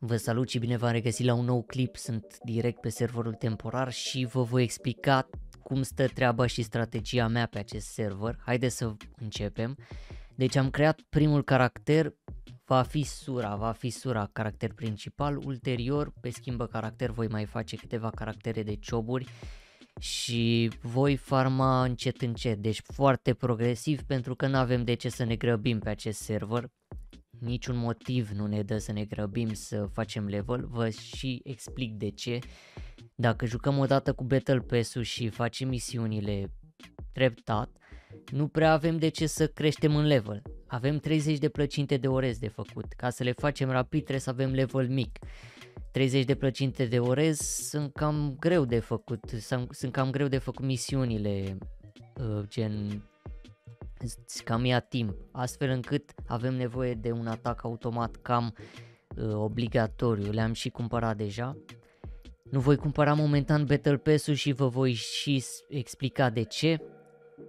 Vă salut și bine v-am regăsit la un nou clip, sunt direct pe serverul temporar și vă voi explica cum stă treaba și strategia mea pe acest server. Haideți să începem. Deci am creat primul caracter, va fi Sura, va fi Sura caracter principal, ulterior pe schimbă caracter voi mai face câteva caractere de cioburi și voi farma încet încet, deci foarte progresiv pentru că nu avem de ce să ne grăbim pe acest server, niciun motiv nu ne dă să ne grăbim să facem level, vă și explic de ce. Dacă jucăm o dată cu Battle Pass-ul și facem misiunile treptat, nu prea avem de ce să creștem în level. Avem 30 de plăcinte de orez de făcut. Ca să le facem rapid trebuie să avem level mic. 30 de plăcinte de orez sunt cam greu de făcut, sunt cam greu de făcut misiunile uh, gen îți cam ia timp, astfel încât avem nevoie de un atac automat cam uh, obligatoriu, le-am și cumpărat deja. Nu voi cumpăra momentan Battle Pass-ul și vă voi și explica de ce,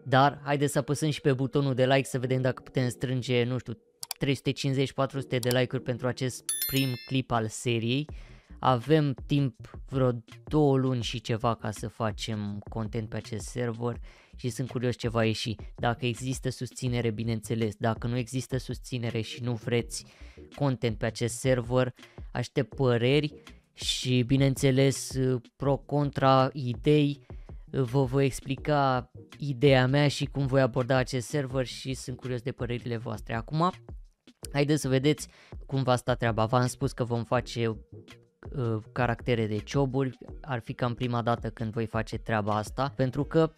dar haideți să apăsăm și pe butonul de like să vedem dacă putem strânge, nu știu, 350-400 de like-uri pentru acest prim clip al seriei. Avem timp vreo două luni și ceva ca să facem content pe acest server și sunt curios ce va ieși. Dacă există susținere, bineînțeles, dacă nu există susținere și nu vreți content pe acest server, aștept păreri și bineînțeles pro-contra idei vă voi explica ideea mea și cum voi aborda acest server și sunt curios de părerile voastre. Acum, haideți să vedeți cum va sta treaba. V-am spus că vom face uh, caractere de cioburi, ar fi cam prima dată când voi face treaba asta, pentru că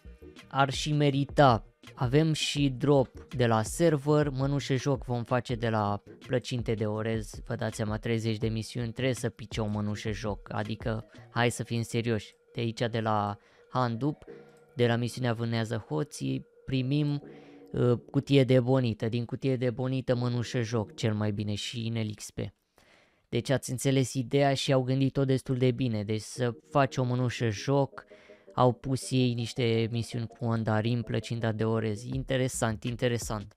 ar și merita. Avem și drop de la server, mănușe joc vom face de la plăcinte de orez, vă dați seama 30 de misiuni, trebuie să pice o mănușe joc, adică hai să fim serioși. De aici de la Handup, de la misiunea Vânează Hoții, primim uh, cutie de bonită, din cutie de bonită mănușe joc cel mai bine și în LXP. Deci ați înțeles ideea și au gândit-o destul de bine, deci să faci o mănușă joc, au pus ei niște emisiuni cu Andarim, plăcinda de orez. Interesant, interesant.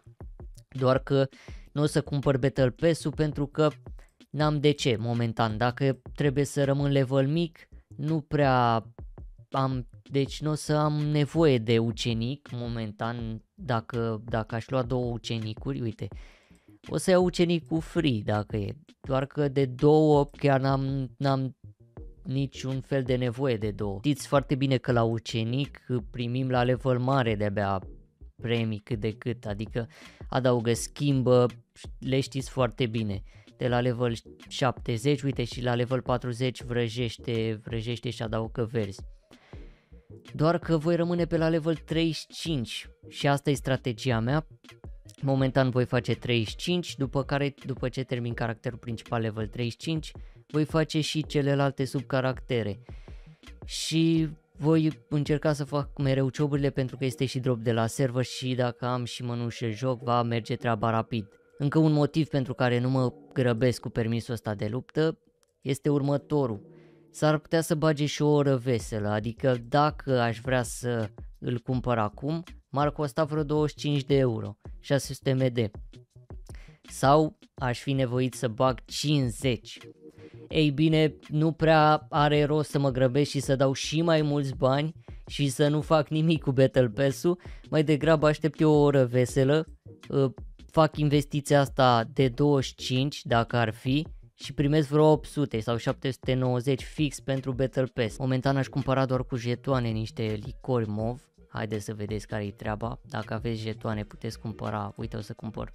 Doar că nu o să cumpăr Battle Pass-ul pentru că n-am de ce momentan. Dacă trebuie să rămân level mic, nu prea am, deci nu o să am nevoie de ucenic momentan dacă, dacă aș lua două ucenicuri, uite, o să iau ucenicul free dacă e, doar că de două chiar n-am, n-am niciun fel de nevoie de două. Știți foarte bine că la ucenic primim la level mare de-abia premii cât de cât, adică adaugă, schimbă, le știți foarte bine. De la level 70, uite și la level 40 vrăjește, vrăjește și adaugă verzi. Doar că voi rămâne pe la level 35 și asta e strategia mea. Momentan voi face 35, după care, după ce termin caracterul principal level 35, voi face și celelalte subcaractere. Și voi încerca să fac mereu cioburile pentru că este și drop de la server și dacă am și mănușe joc va merge treaba rapid. Încă un motiv pentru care nu mă grăbesc cu permisul ăsta de luptă este următorul. S-ar putea să bage și o oră veselă, adică dacă aș vrea să îl cumpăr acum, m-ar costa vreo 25 de euro, 600 MD. Sau aș fi nevoit să bag 50 ei bine, nu prea are rost să mă grăbesc și să dau și mai mulți bani și să nu fac nimic cu Battle Pass-ul, mai degrabă aștept eu o oră veselă, uh, fac investiția asta de 25 dacă ar fi și primesc vreo 800 sau 790 fix pentru Battle Pass. Momentan aș cumpăra doar cu jetoane niște licori mov, haideți să vedeți care-i treaba, dacă aveți jetoane puteți cumpăra, uite o să cumpăr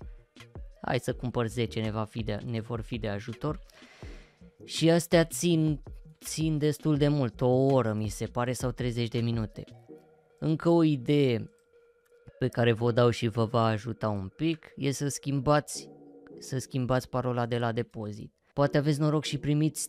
hai să cumpăr 10, ne, va fi de, ne vor fi de ajutor. Și astea țin, țin destul de mult, o oră mi se pare sau 30 de minute. Încă o idee pe care vă dau și vă va ajuta un pic e să schimbați, să schimbați parola de la depozit. Poate aveți noroc și primiți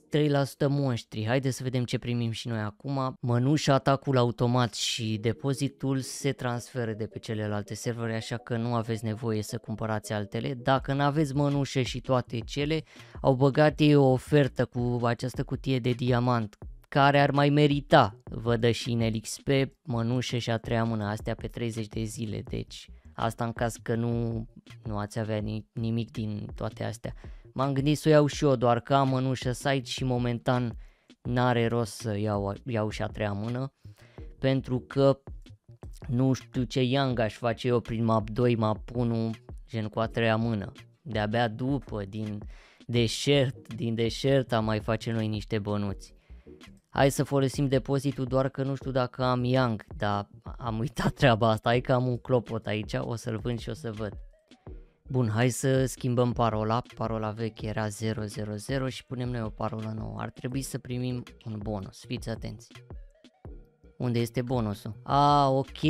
3% monștri. Haideți să vedem ce primim și noi acum. Mănușa, atacul automat și depozitul se transferă de pe celelalte servere, așa că nu aveți nevoie să cumpărați altele. Dacă nu aveți mănușe și toate cele, au băgat ei o ofertă cu această cutie de diamant care ar mai merita, vă dă și în LXP, mănușe și a treia mână, astea pe 30 de zile, deci asta în caz că nu, nu ați avea nimic din toate astea. M-am gândit să o iau și eu, doar că am mânușă site și momentan n-are rost să iau, iau și a treia mână, pentru că nu știu ce yang aș face eu prin map 2, map 1, gen cu a treia mână. De-abia după, din deșert, din deșert am mai face noi niște bănuți. Hai să folosim depozitul doar că nu știu dacă am yang, dar am uitat treaba asta, hai că am un clopot aici, o să-l vând și o să văd. Bun, hai să schimbăm parola. Parola veche era 000 și punem noi o parolă nouă. Ar trebui să primim un bonus. Fiți atenți. Unde este bonusul? A, ok,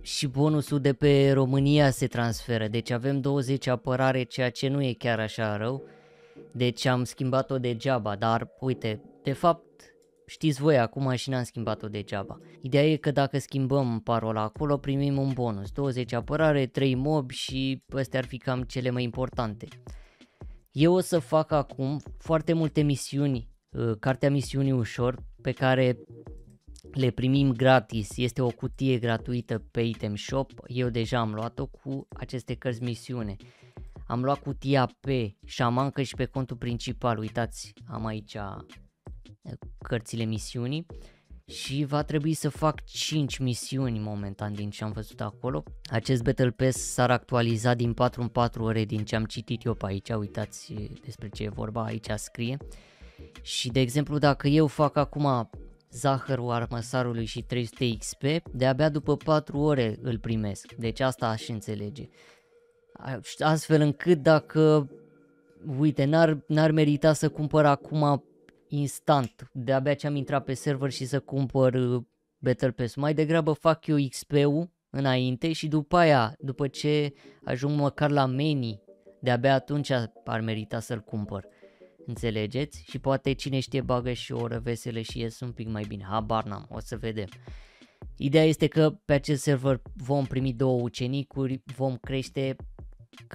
și bonusul de pe România se transferă, deci avem 20 apărare, ceea ce nu e chiar așa rău. Deci am schimbat-o degeaba, dar uite, de fapt Știți voi, acum și n-am schimbat-o degeaba. Ideea e că dacă schimbăm parola acolo, primim un bonus. 20 apărare, 3 mob și astea ar fi cam cele mai importante. Eu o să fac acum foarte multe misiuni, ă, cartea misiunii ușor, pe care le primim gratis, este o cutie gratuită pe Item Shop, eu deja am luat-o cu aceste cărți misiune. Am luat cutia pe șamancă și pe contul principal, uitați, am aici cărțile misiunii și va trebui să fac 5 misiuni momentan din ce am văzut acolo. Acest Battle Pass s-ar actualiza din 4 în 4 ore din ce am citit eu pe aici, uitați despre ce e vorba, aici scrie. Și de exemplu dacă eu fac acum zahărul armăsarului și 300 XP, de-abia după 4 ore îl primesc, deci asta aș înțelege. Astfel încât dacă, uite, n-ar, n-ar merita să cumpăr acum instant. De-abia ce am intrat pe server și să cumpăr uh, Battle Pass. Mai degrabă fac eu XP-ul înainte și după aia, după ce ajung măcar la meni, de-abia atunci ar merita să-l cumpăr. Înțelegeți? Și poate cine știe bagă și o oră vesele și ies un pic mai bine. Habar n-am, o să vedem. Ideea este că pe acest server vom primi două ucenicuri, vom crește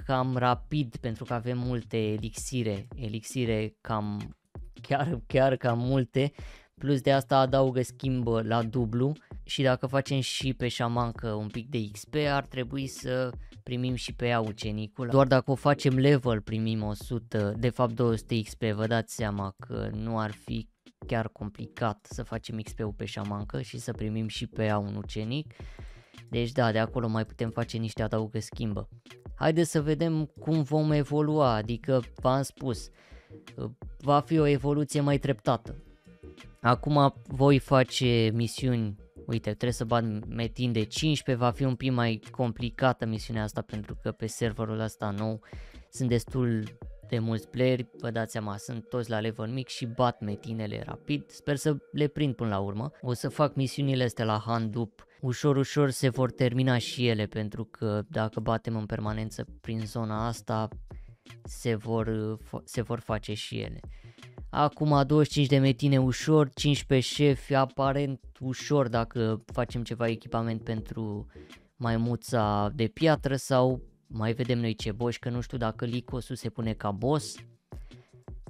cam rapid pentru că avem multe elixire, elixire cam chiar, chiar cam multe, plus de asta adaugă schimb la dublu și dacă facem și pe șamancă un pic de XP ar trebui să primim și pe ea ucenicul. Doar dacă o facem level primim 100, de fapt 200 XP, vă dați seama că nu ar fi chiar complicat să facem XP-ul pe șamancă și să primim și pe ea un ucenic. Deci da, de acolo mai putem face niște adaugă schimbă. Haideți să vedem cum vom evolua, adică v-am spus, va fi o evoluție mai treptată. Acum voi face misiuni, uite, trebuie să bat metin de 15, va fi un pic mai complicată misiunea asta pentru că pe serverul ăsta nou sunt destul de mulți playeri, vă dați seama, sunt toți la level mic și bat metinele rapid, sper să le prind până la urmă. O să fac misiunile astea la Handup, ușor ușor se vor termina și ele pentru că dacă batem în permanență prin zona asta se vor, uh, se vor face și ele. Acum 25 de metine ușor, 15 șefi aparent ușor dacă facem ceva echipament pentru maimuța de piatră sau mai vedem noi ce boș, că nu știu dacă Licosul se pune ca boss.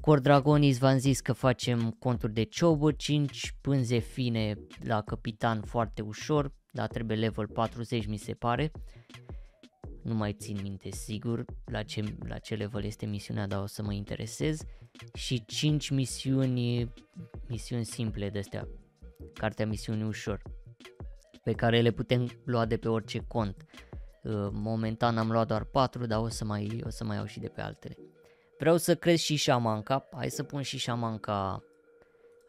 Cor Dragonis v-am zis că facem conturi de ciobă, 5 pânze fine la capitan foarte ușor, dar trebuie level 40 mi se pare nu mai țin minte sigur la ce, la ce level este misiunea, dar o să mă interesez și 5 misiuni, misiuni simple de astea, cartea misiuni ușor, pe care le putem lua de pe orice cont. Uh, momentan am luat doar 4, dar o să mai, o să mai iau și de pe altele. Vreau să crez și șamanca, hai să pun și șamanca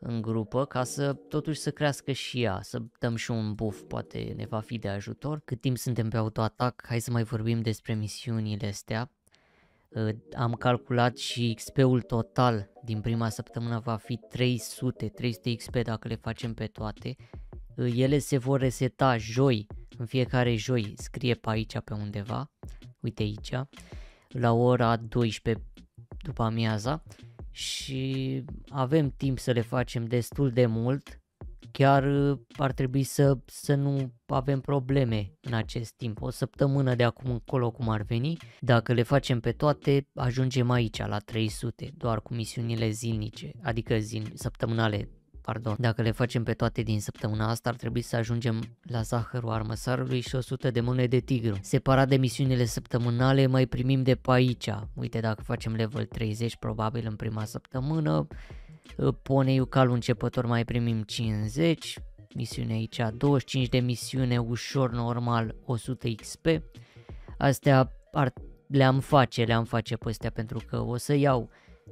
în grupă ca să totuși să crească și ea, să dăm și un buf, poate ne va fi de ajutor. Cât timp suntem pe autoatac, hai să mai vorbim despre misiunile astea. Ă, am calculat și XP-ul total din prima săptămână va fi 300, 300 XP dacă le facem pe toate. Ă, ele se vor reseta joi, în fiecare joi, scrie pe aici pe undeva, uite aici, la ora 12 după amiaza și avem timp să le facem destul de mult, chiar uh, ar trebui să, să nu avem probleme în acest timp. O săptămână de acum încolo cum ar veni, dacă le facem pe toate, ajungem aici la 300, doar cu misiunile zilnice, adică zil, săptămânale pardon. Dacă le facem pe toate din săptămâna asta, ar trebui să ajungem la zahărul armăsarului și 100 de mâne de tigru. Separat de misiunile săptămânale, mai primim de pe aici. Uite, dacă facem level 30, probabil în prima săptămână, ă, poneiul calul începător mai primim 50, misiune aici 25 de misiune, ușor, normal, 100 XP. Astea ar, le-am face, le-am face pe astea pentru că o să iau,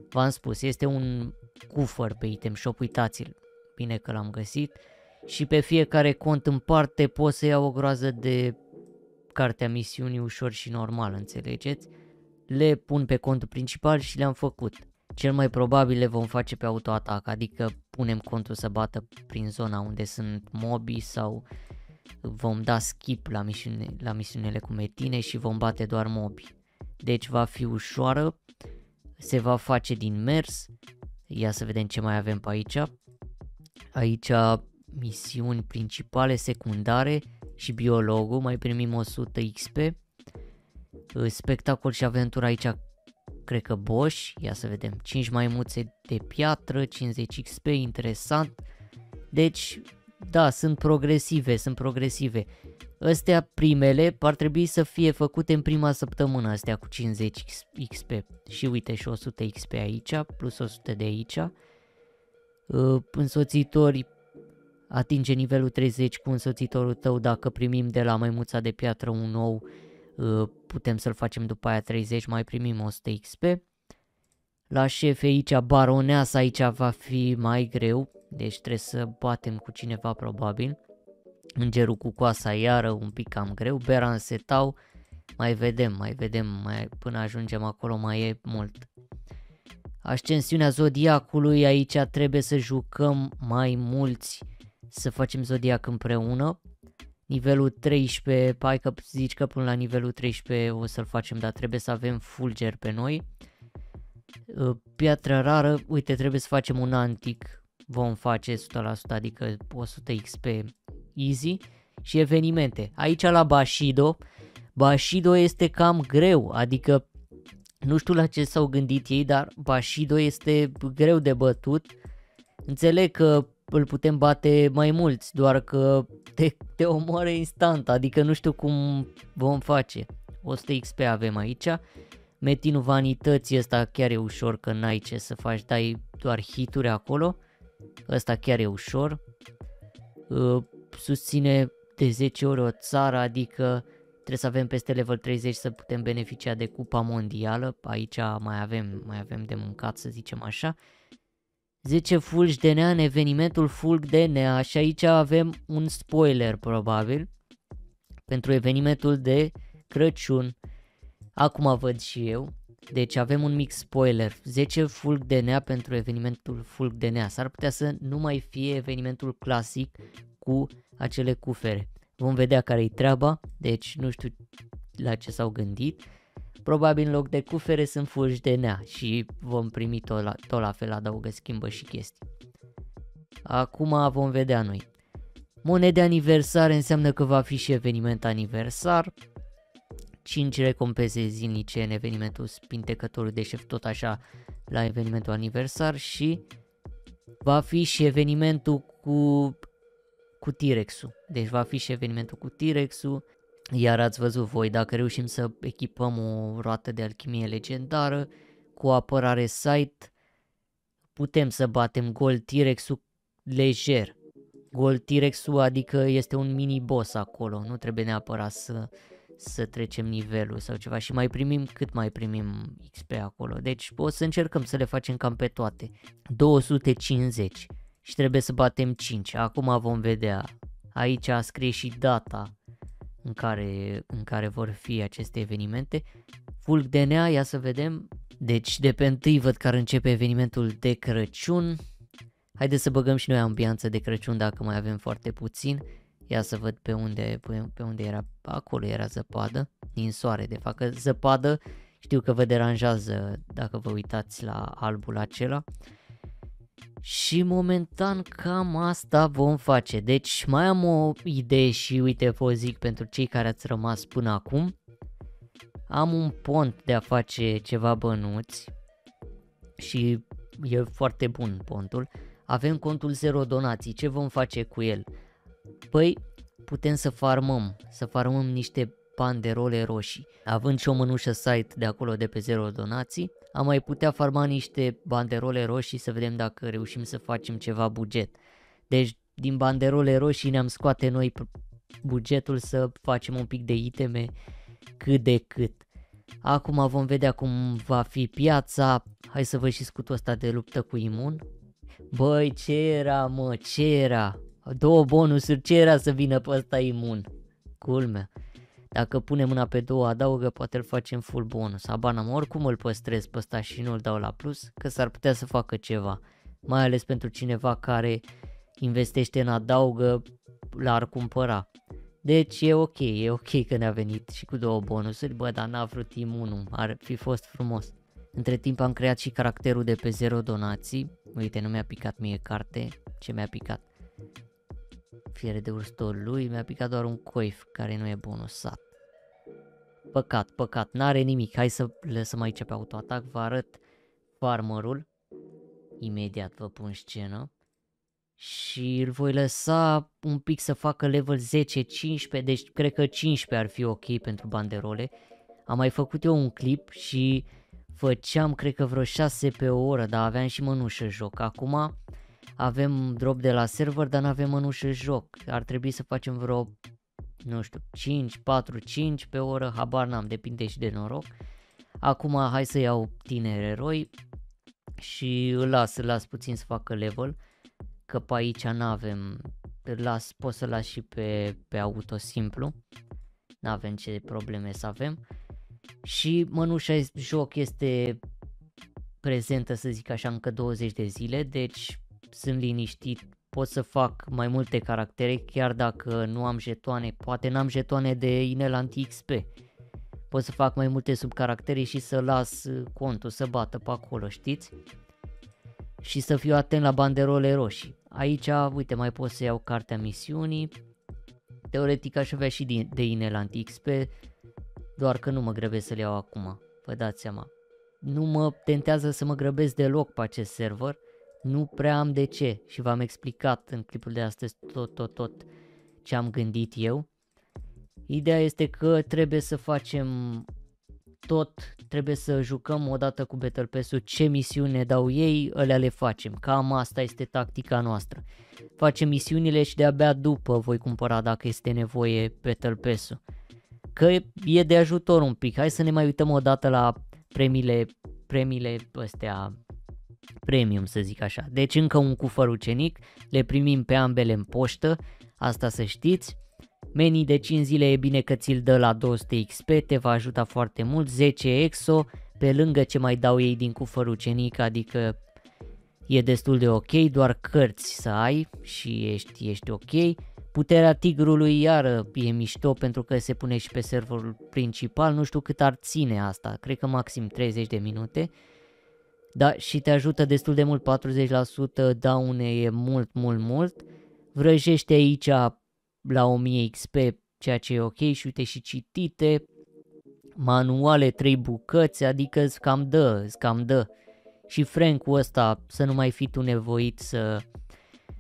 v-am spus, este un cufăr pe item shop, uitați-l, bine că l-am găsit. Și pe fiecare cont în parte pot să iau o groază de cartea misiunii ușor și normal, înțelegeți? Le pun pe contul principal și le-am făcut. Cel mai probabil le vom face pe autoatac, adică punem contul să bată prin zona unde sunt mobi sau vom da skip la, misiune, la misiunile cu metine și vom bate doar mobi. Deci va fi ușoară, se va face din mers Ia să vedem ce mai avem pe aici. Aici misiuni principale, secundare și biologul, mai primim 100 XP. Uh, spectacol și aventură aici cred că boș, ia să vedem, 5 maimuțe de piatră, 50 XP, interesant. Deci, da, sunt progresive, sunt progresive. Astea primele ar trebui să fie făcute în prima săptămână, astea cu 50 XP. Și uite și 100 XP aici, plus 100 de aici. Uh, însoțitori atinge nivelul 30 cu însoțitorul tău, dacă primim de la maimuța de piatră un nou, uh, putem să-l facem după aia 30, mai primim 100 XP. La șef aici, baroneasa aici va fi mai greu, deci trebuie să batem cu cineva probabil. Îngerul cu coasa iară, un pic cam greu, Beran Setau, mai vedem, mai vedem, mai, până ajungem acolo mai e mult. Ascensiunea zodiacului, aici trebuie să jucăm mai mulți, să facem zodiac împreună. Nivelul 13, hai că zici că până la nivelul 13 o să-l facem, dar trebuie să avem fulger pe noi. Ă, Piatra rară, uite, trebuie să facem un antic, vom face 100%, adică 100 XP easy și evenimente. Aici la Bashido, Bashido este cam greu, adică nu știu la ce s-au gândit ei, dar Bashido este greu de bătut. Înțeleg că îl putem bate mai mulți, doar că te, te omoare instant, adică nu știu cum vom face. 100 XP avem aici. Metinul vanității ăsta chiar e ușor că n-ai ce să faci, dai doar hituri acolo. Ăsta chiar e ușor. Ă, susține de 10 ori o țară, adică trebuie să avem peste level 30 să putem beneficia de cupa mondială, aici mai avem, mai avem de mâncat să zicem așa. 10 fulgi nea în evenimentul fulg de nea, și aici avem un spoiler probabil pentru evenimentul de Crăciun. Acum văd și eu. Deci avem un mic spoiler. 10 fulg de nea pentru evenimentul fulg de nea, S-ar putea să nu mai fie evenimentul clasic cu acele cufere. Vom vedea care-i treaba, deci nu știu la ce s-au gândit. Probabil în loc de cufere sunt fulgi de nea și vom primi tot la, tot la fel adaugă schimbă și chestii. Acum vom vedea noi. Monede aniversare înseamnă că va fi și eveniment aniversar. 5 recompense zilnice în evenimentul spintecătorului de șef, tot așa la evenimentul aniversar și va fi și evenimentul cu cu T-Rex-ul. Deci va fi și evenimentul cu T-Rex-ul, iar ați văzut voi, dacă reușim să echipăm o roată de alchimie legendară cu apărare site, putem să batem gol T-Rex-ul lejer. Gol T-Rex-ul adică este un mini boss acolo, nu trebuie neapărat să, să trecem nivelul sau ceva și mai primim cât mai primim XP acolo. Deci o să încercăm să le facem cam pe toate. 250 și trebuie să batem 5. Acum vom vedea. Aici a scris și data în care, în care vor fi aceste evenimente. Fulg de nea. ia să vedem. Deci de pe întâi văd că ar începe evenimentul de Crăciun. Haideți să băgăm și noi ambianță de Crăciun dacă mai avem foarte puțin. Ia să văd pe unde, pe unde era, acolo era zăpadă, din soare de fapt, că zăpadă știu că vă deranjează dacă vă uitați la albul acela. Și momentan cam asta vom face. Deci mai am o idee și uite vă zic pentru cei care ați rămas până acum. Am un pont de a face ceva bănuți și e foarte bun pontul. Avem contul 0 donații, ce vom face cu el? Păi putem să farmăm, să farmăm niște panderole roșii. Având și o mânușă site de acolo de pe 0 donații, am mai putea farma niște banderole roșii să vedem dacă reușim să facem ceva buget. Deci din banderole roșii ne-am scoate noi bugetul să facem un pic de iteme cât de cât. Acum vom vedea cum va fi piața. Hai să vă și scutul ăsta de luptă cu imun. Băi, ce era, mă, ce era? Două bonusuri, ce era să vină pe ăsta imun? Culmea. Dacă pune mâna pe două adaugă, poate îl facem full bonus. Abana mă, oricum îl păstrez pe ăsta și nu îl dau la plus, că s-ar putea să facă ceva. Mai ales pentru cineva care investește în adaugă, l-ar cumpăra. Deci e ok, e ok că ne-a venit și cu două bonusuri, bă, dar n-a vrut Team ar fi fost frumos. Între timp am creat și caracterul de pe zero donații, uite nu mi-a picat mie carte, ce mi-a picat. Fiere de urstol lui, mi-a picat doar un coif care nu e bonusat. Păcat, păcat, n-are nimic. Hai să lăsăm aici pe autoatac, vă arăt farmerul. Imediat vă pun scenă. Și îl voi lăsa un pic să facă level 10-15, deci cred că 15 ar fi ok pentru banderole. Am mai făcut eu un clip și făceam cred că vreo 6 pe o oră, dar aveam și mănușă joc. Acum avem drop de la server, dar nu avem mânușă joc. Ar trebui să facem vreo, nu știu, 5, 4, 5 pe oră, habar n-am, depinde și de noroc. Acum hai să iau tineri eroi și îl las, îl las puțin să facă level, că pe aici n-avem, las, pot să las și pe, pe auto simplu, n-avem ce probleme să avem. Și mănușa joc este prezentă, să zic așa, încă 20 de zile, deci sunt liniștit, pot să fac mai multe caractere chiar dacă nu am jetoane, poate n-am jetoane de inel anti-XP. Pot să fac mai multe subcaractere și să las uh, contul să bată pe acolo, știți? Și să fiu atent la banderole roșii. Aici, uite, mai pot să iau cartea misiunii. Teoretic aș avea și de inel anti-XP, doar că nu mă grăbesc să le iau acum, vă dați seama. Nu mă tentează să mă grăbesc deloc pe acest server, nu prea am de ce și v-am explicat în clipul de astăzi tot, tot, tot ce am gândit eu. Ideea este că trebuie să facem tot, trebuie să jucăm odată cu Battle Pass-ul ce misiune dau ei, alea le facem. Cam asta este tactica noastră. Facem misiunile și de-abia după voi cumpăra dacă este nevoie Battle Pass-ul. Că e de ajutor un pic. Hai să ne mai uităm odată la premiile, premiile astea premium, să zic așa. Deci încă un cufăr ucenic, le primim pe ambele în poștă, asta să știți. Menii de 5 zile e bine că ți-l dă la 200 XP, te va ajuta foarte mult, 10 EXO, pe lângă ce mai dau ei din cufăr ucenic, adică e destul de ok, doar cărți să ai și ești, ești ok. Puterea tigrului iară e mișto pentru că se pune și pe serverul principal, nu știu cât ar ține asta, cred că maxim 30 de minute. Da, și te ajută destul de mult, 40% daune e mult, mult, mult. Vrăjește aici la 1000 XP, ceea ce e ok și uite și citite. Manuale, 3 bucăți, adică îți cam dă, îți cam dă. Și francul ăsta, să nu mai fi tu nevoit să,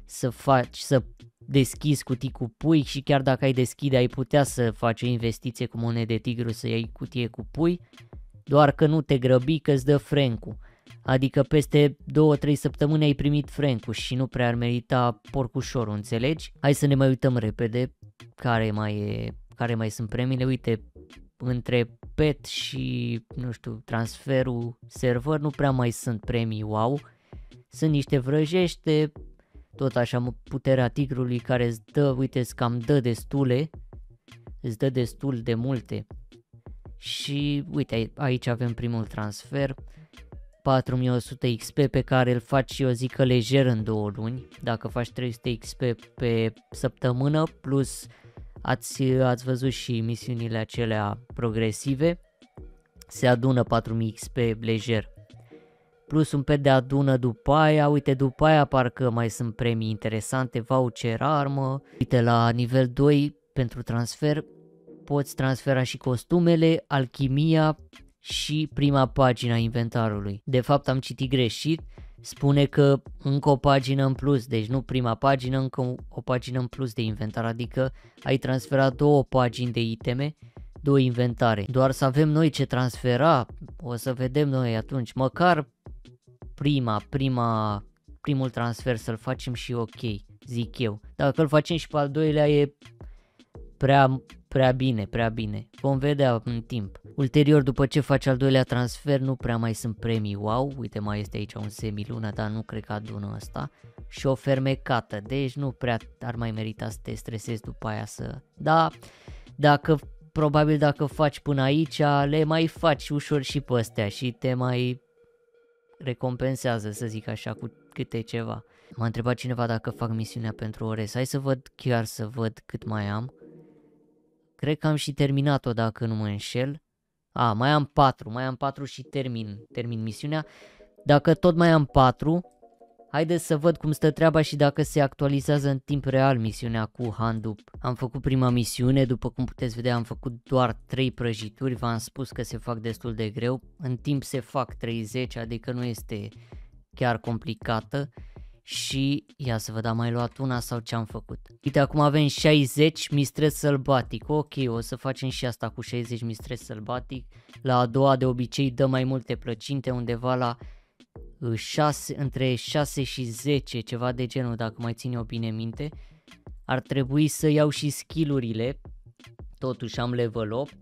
să faci, să deschizi cutii cu pui și chiar dacă ai deschide ai putea să faci o investiție cu monede de tigru să iei cutie cu pui, doar că nu te grăbi că îți dă Frank-ul. Adică peste 2-3 săptămâni ai primit Francu și nu prea ar merita porcușorul, înțelegi? Hai să ne mai uităm repede care mai, e, care mai sunt premiile. Uite, între pet și, nu știu, transferul server nu prea mai sunt premii wow. Sunt niște vrăjește, tot așa puterea tigrului care îți dă, uite, îți cam dă destule, îți dă destul de multe. Și uite, aici avem primul transfer, 4100 XP pe care îl faci eu zic că lejer în două luni, dacă faci 300 XP pe săptămână, plus ați, ați văzut și misiunile acelea progresive, se adună 4000 XP lejer. Plus un pet de adună după aia, uite după aia parcă mai sunt premii interesante, voucher, armă, uite la nivel 2 pentru transfer poți transfera și costumele, alchimia, și prima pagină inventarului. De fapt am citit greșit, spune că încă o pagină în plus, deci nu prima pagină, încă o pagină în plus de inventar, adică ai transferat două pagini de iteme, două inventare. Doar să avem noi ce transfera, o să vedem noi atunci, măcar prima, prima, primul transfer să-l facem și ok, zic eu. Dacă îl facem și pe al doilea e prea Prea bine, prea bine. Vom vedea în timp. Ulterior, după ce faci al doilea transfer, nu prea mai sunt premii wow. Uite, mai este aici un semilună, dar nu cred că adună asta. Și o fermecată, deci nu prea ar mai merita să te stresezi după aia să... Da, dacă probabil dacă faci până aici, le mai faci ușor și pe astea și te mai recompensează, să zic așa, cu câte ceva. M-a întrebat cineva dacă fac misiunea pentru Ores. Hai să văd chiar să văd cât mai am. Cred că am și terminat-o dacă nu mă înșel. A, mai am 4, mai am 4 și termin, termin misiunea. Dacă tot mai am 4, haideți să văd cum stă treaba și dacă se actualizează în timp real misiunea cu Handup. Am făcut prima misiune, după cum puteți vedea am făcut doar 3 prăjituri, v-am spus că se fac destul de greu. În timp se fac 30, adică nu este chiar complicată. Și ia să văd, am mai luat una sau ce am făcut. Uite, acum avem 60 mistres sălbatic. Ok, o să facem și asta cu 60 mistres sălbatic. La a doua de obicei dă mai multe plăcinte, undeva la 6, ă, între 6 și 10, ceva de genul, dacă mai țin eu bine minte. Ar trebui să iau și skillurile. Totuși am level 8.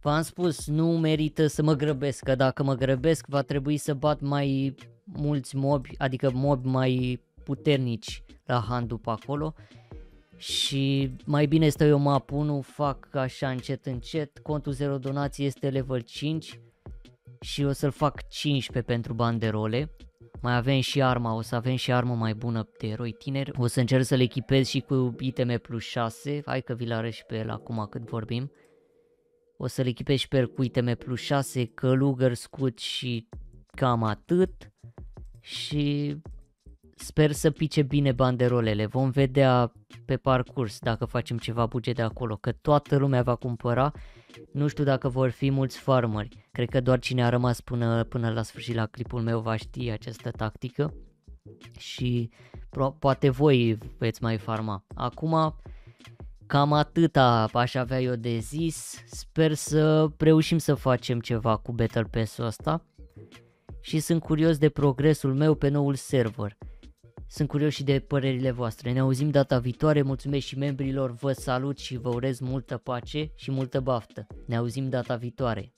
V-am spus, nu merită să mă grăbesc, că dacă mă grăbesc va trebui să bat mai mulți mobi, adică mobi mai puternici la handup acolo și mai bine este eu mă apun, fac așa încet încet, contul 0 donații este level 5 și o să-l fac 15 pentru banderole. Mai avem și arma, o să avem și armă mai bună de eroi tineri. O să încerc să-l echipez și cu iteme plus 6, hai că vi-l arăt și pe el acum cât vorbim. O să-l echipez și pe el cu iteme plus 6, călugăr, scut și cam atât și sper să pice bine banderolele. Vom vedea pe parcurs dacă facem ceva buget de acolo, că toată lumea va cumpăra. Nu știu dacă vor fi mulți farmeri. Cred că doar cine a rămas până, până la sfârșit la clipul meu va ști această tactică și pro- poate voi veți mai farma. Acum cam atâta aș avea eu de zis. Sper să reușim să facem ceva cu Battle Pass-ul ăsta și sunt curios de progresul meu pe noul server. Sunt curios și de părerile voastre. Ne auzim data viitoare, mulțumesc și membrilor, vă salut și vă urez multă pace și multă baftă. Ne auzim data viitoare.